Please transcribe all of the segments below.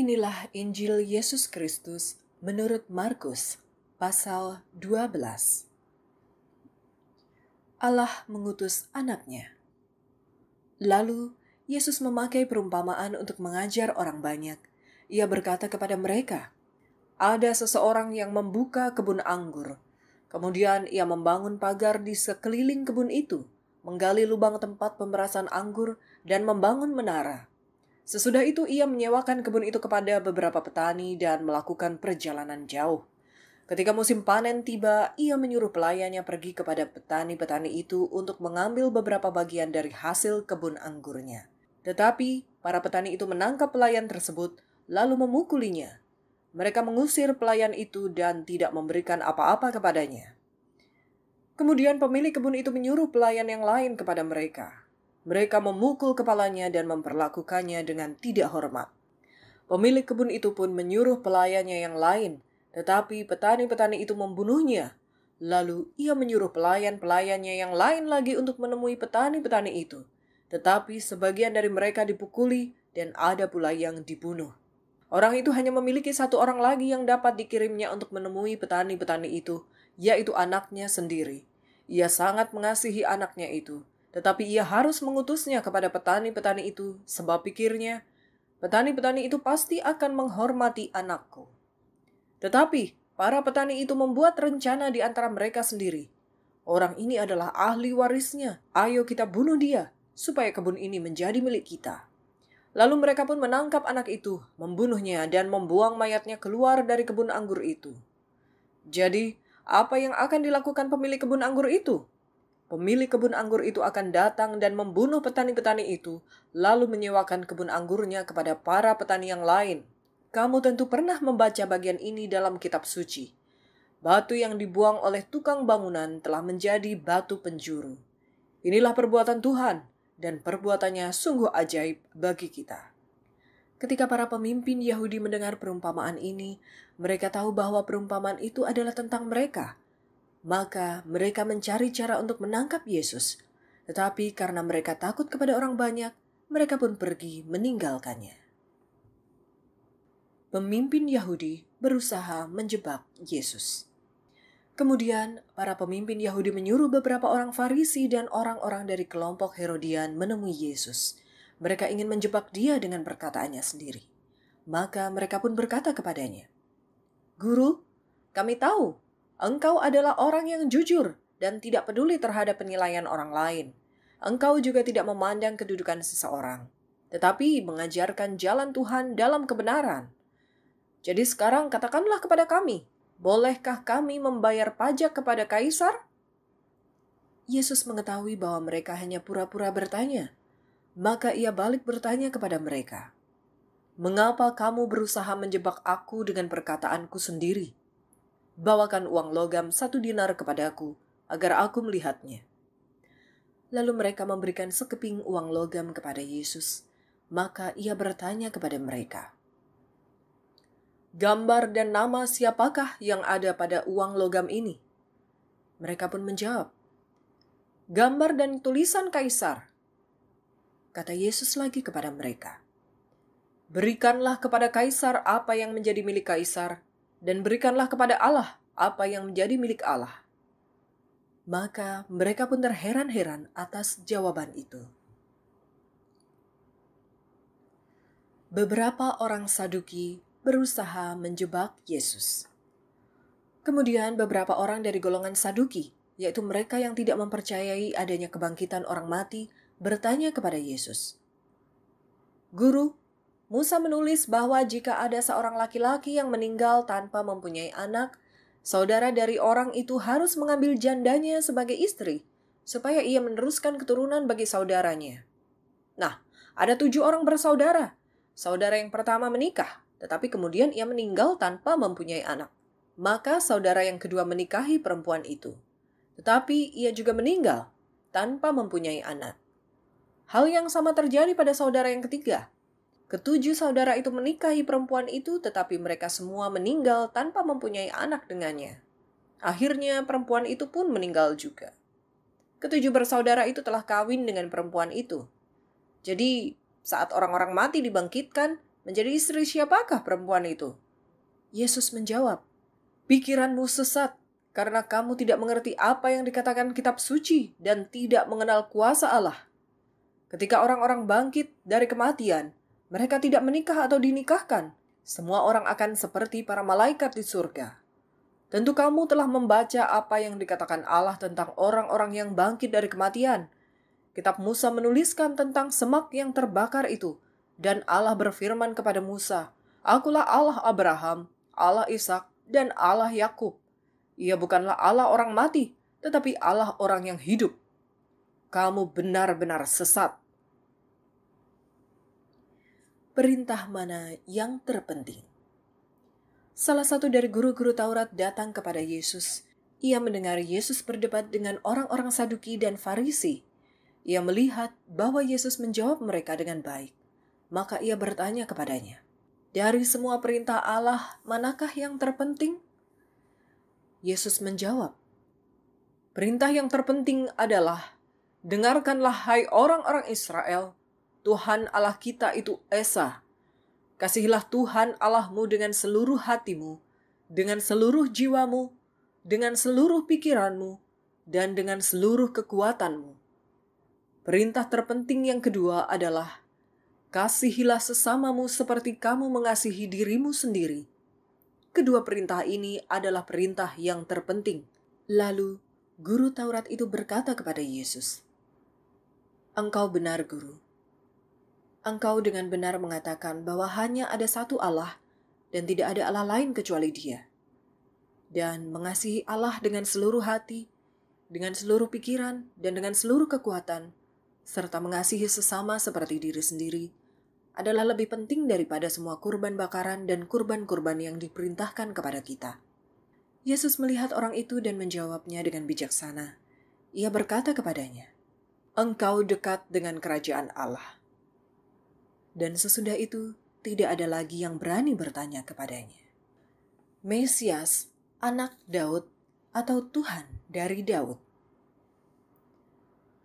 Inilah Injil Yesus Kristus menurut Markus pasal 12. Allah mengutus anaknya. Lalu Yesus memakai perumpamaan untuk mengajar orang banyak. Ia berkata kepada mereka, "Ada seseorang yang membuka kebun anggur. Kemudian ia membangun pagar di sekeliling kebun itu, menggali lubang tempat pemerasan anggur dan membangun menara." Sesudah itu ia menyewakan kebun itu kepada beberapa petani dan melakukan perjalanan jauh. Ketika musim panen tiba, ia menyuruh pelayannya pergi kepada petani-petani itu untuk mengambil beberapa bagian dari hasil kebun anggurnya. Tetapi, para petani itu menangkap pelayan tersebut, lalu memukulinya. Mereka mengusir pelayan itu dan tidak memberikan apa-apa kepadanya. Kemudian pemilik kebun itu menyuruh pelayan yang lain kepada mereka. Mereka memukul kepalanya dan memperlakukannya dengan tidak hormat. Pemilik kebun itu pun menyuruh pelayannya yang lain, tetapi petani-petani itu membunuhnya. Lalu ia menyuruh pelayan-pelayannya yang lain lagi untuk menemui petani-petani itu, tetapi sebagian dari mereka dipukuli dan ada pula yang dibunuh. Orang itu hanya memiliki satu orang lagi yang dapat dikirimnya untuk menemui petani-petani itu, yaitu anaknya sendiri. Ia sangat mengasihi anaknya itu, tetapi ia harus mengutusnya kepada petani-petani itu sebab pikirnya, petani-petani itu pasti akan menghormati anakku. Tetapi para petani itu membuat rencana di antara mereka sendiri. Orang ini adalah ahli warisnya. Ayo kita bunuh dia, supaya kebun ini menjadi milik kita. Lalu mereka pun menangkap anak itu, membunuhnya, dan membuang mayatnya keluar dari kebun anggur itu. Jadi, apa yang akan dilakukan pemilik kebun anggur itu? pemilik kebun anggur itu akan datang dan membunuh petani-petani itu, lalu menyewakan kebun anggurnya kepada para petani yang lain. Kamu tentu pernah membaca bagian ini dalam kitab suci. Batu yang dibuang oleh tukang bangunan telah menjadi batu penjuru. Inilah perbuatan Tuhan, dan perbuatannya sungguh ajaib bagi kita. Ketika para pemimpin Yahudi mendengar perumpamaan ini, mereka tahu bahwa perumpamaan itu adalah tentang mereka, maka mereka mencari cara untuk menangkap Yesus, tetapi karena mereka takut kepada orang banyak, mereka pun pergi meninggalkannya. Pemimpin Yahudi berusaha menjebak Yesus. Kemudian, para pemimpin Yahudi menyuruh beberapa orang Farisi dan orang-orang dari kelompok Herodian menemui Yesus. Mereka ingin menjebak dia dengan perkataannya sendiri. Maka mereka pun berkata kepadanya, "Guru, kami tahu Engkau adalah orang yang jujur dan tidak peduli terhadap penilaian orang lain. Engkau juga tidak memandang kedudukan seseorang, tetapi mengajarkan jalan Tuhan dalam kebenaran. Jadi sekarang katakanlah kepada kami, bolehkah kami membayar pajak kepada kaisar? Yesus mengetahui bahwa mereka hanya pura-pura bertanya. Maka ia balik bertanya kepada mereka, "Mengapa kamu berusaha menjebak aku dengan perkataanku sendiri?" bawakan uang logam satu dinar kepadaku, agar aku melihatnya. Lalu mereka memberikan sekeping uang logam kepada Yesus, maka ia bertanya kepada mereka, Gambar dan nama siapakah yang ada pada uang logam ini? Mereka pun menjawab, Gambar dan tulisan kaisar. Kata Yesus lagi kepada mereka, Berikanlah kepada kaisar apa yang menjadi milik kaisar, dan berikanlah kepada Allah apa yang menjadi milik Allah. Maka mereka pun terheran-heran atas jawaban itu. Beberapa orang Saduki berusaha menjebak Yesus. Kemudian beberapa orang dari golongan Saduki, yaitu mereka yang tidak mempercayai adanya kebangkitan orang mati, bertanya kepada Yesus, "Guru, Musa menulis bahwa jika ada seorang laki-laki yang meninggal tanpa mempunyai anak, saudara dari orang itu harus mengambil jandanya sebagai istri, supaya ia meneruskan keturunan bagi saudaranya. Nah, ada tujuh orang bersaudara. Saudara yang pertama menikah, tetapi kemudian ia meninggal tanpa mempunyai anak. Maka saudara yang kedua menikahi perempuan itu. Tetapi ia juga meninggal tanpa mempunyai anak. Hal yang sama terjadi pada saudara yang ketiga, Ketujuh saudara itu menikahi perempuan itu, tetapi mereka semua meninggal tanpa mempunyai anak dengannya. Akhirnya, perempuan itu pun meninggal juga. Ketujuh bersaudara itu telah kawin dengan perempuan itu. Jadi, saat orang-orang mati dibangkitkan, menjadi istri siapakah perempuan itu? Yesus menjawab, "Pikiranmu sesat karena kamu tidak mengerti apa yang dikatakan kitab suci dan tidak mengenal kuasa Allah." Ketika orang-orang bangkit dari kematian, mereka tidak menikah atau dinikahkan, semua orang akan seperti para malaikat di surga. Tentu kamu telah membaca apa yang dikatakan Allah tentang orang-orang yang bangkit dari kematian. Kitab Musa menuliskan tentang semak yang terbakar itu, dan Allah berfirman kepada Musa, "Akulah Allah Abraham, Allah Ishak, dan Allah Yakub. Ia bukanlah Allah orang mati, tetapi Allah orang yang hidup. Kamu benar-benar sesat." perintah mana yang terpenting. Salah satu dari guru-guru Taurat datang kepada Yesus. Ia mendengar Yesus berdebat dengan orang-orang Saduki dan Farisi. Ia melihat bahwa Yesus menjawab mereka dengan baik. Maka ia bertanya kepadanya, "Dari semua perintah Allah, manakah yang terpenting?" Yesus menjawab, "Perintah yang terpenting adalah: Dengarkanlah, hai orang-orang Israel, Tuhan Allah kita itu Esa. Kasihilah Tuhan Allahmu dengan seluruh hatimu, dengan seluruh jiwamu, dengan seluruh pikiranmu, dan dengan seluruh kekuatanmu. Perintah terpenting yang kedua adalah kasihilah sesamamu seperti kamu mengasihi dirimu sendiri. Kedua perintah ini adalah perintah yang terpenting. Lalu, guru Taurat itu berkata kepada Yesus, "Engkau benar, guru." engkau dengan benar mengatakan bahwa hanya ada satu Allah dan tidak ada Allah lain kecuali Dia, dan mengasihi Allah dengan seluruh hati, dengan seluruh pikiran, dan dengan seluruh kekuatan, serta mengasihi sesama seperti diri sendiri, adalah lebih penting daripada semua kurban bakaran dan kurban-kurban yang diperintahkan kepada kita. Yesus melihat orang itu dan menjawabnya dengan bijaksana. Ia berkata kepadanya, "Engkau dekat dengan kerajaan Allah." dan sesudah itu tidak ada lagi yang berani bertanya kepadanya. Mesias, anak Daud, atau Tuhan dari Daud.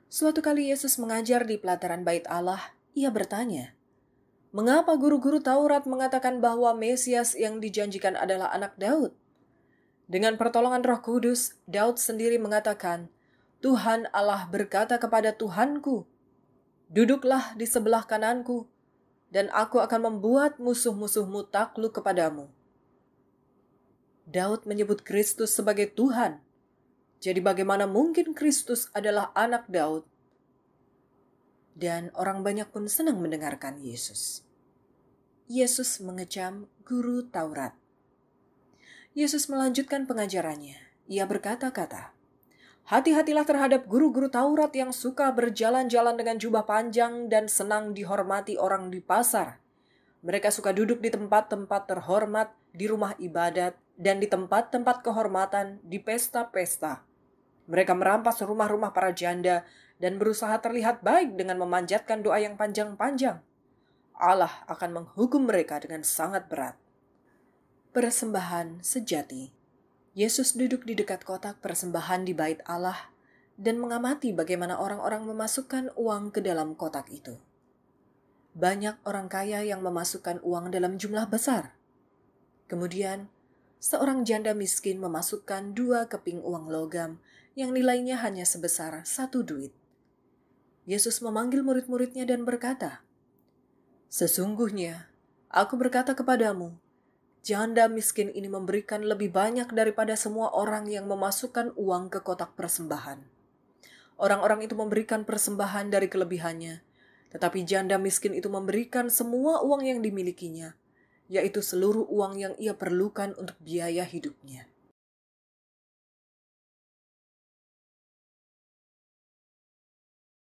Suatu kali Yesus mengajar di pelataran Bait Allah, ia bertanya, "Mengapa guru-guru Taurat mengatakan bahwa Mesias yang dijanjikan adalah anak Daud?" Dengan pertolongan Roh Kudus, Daud sendiri mengatakan, "Tuhan Allah berkata kepada Tuhanku, Duduklah di sebelah kananku dan aku akan membuat musuh-musuhmu takluk kepadamu. Daud menyebut Kristus sebagai Tuhan. Jadi bagaimana mungkin Kristus adalah anak Daud? Dan orang banyak pun senang mendengarkan Yesus. Yesus mengecam guru Taurat. Yesus melanjutkan pengajarannya. Ia berkata-kata, Hati-hatilah terhadap guru-guru Taurat yang suka berjalan-jalan dengan jubah panjang dan senang dihormati orang di pasar. Mereka suka duduk di tempat-tempat terhormat, di rumah ibadat, dan di tempat-tempat kehormatan di pesta-pesta. Mereka merampas rumah-rumah para janda dan berusaha terlihat baik dengan memanjatkan doa yang panjang-panjang. Allah akan menghukum mereka dengan sangat berat. Persembahan sejati. Yesus duduk di dekat kotak persembahan di Bait Allah dan mengamati bagaimana orang-orang memasukkan uang ke dalam kotak itu. Banyak orang kaya yang memasukkan uang dalam jumlah besar. Kemudian, seorang janda miskin memasukkan dua keping uang logam yang nilainya hanya sebesar satu duit. Yesus memanggil murid-muridnya dan berkata, Sesungguhnya, aku berkata kepadamu, janda miskin ini memberikan lebih banyak daripada semua orang yang memasukkan uang ke kotak persembahan. Orang-orang itu memberikan persembahan dari kelebihannya, tetapi janda miskin itu memberikan semua uang yang dimilikinya, yaitu seluruh uang yang ia perlukan untuk biaya hidupnya.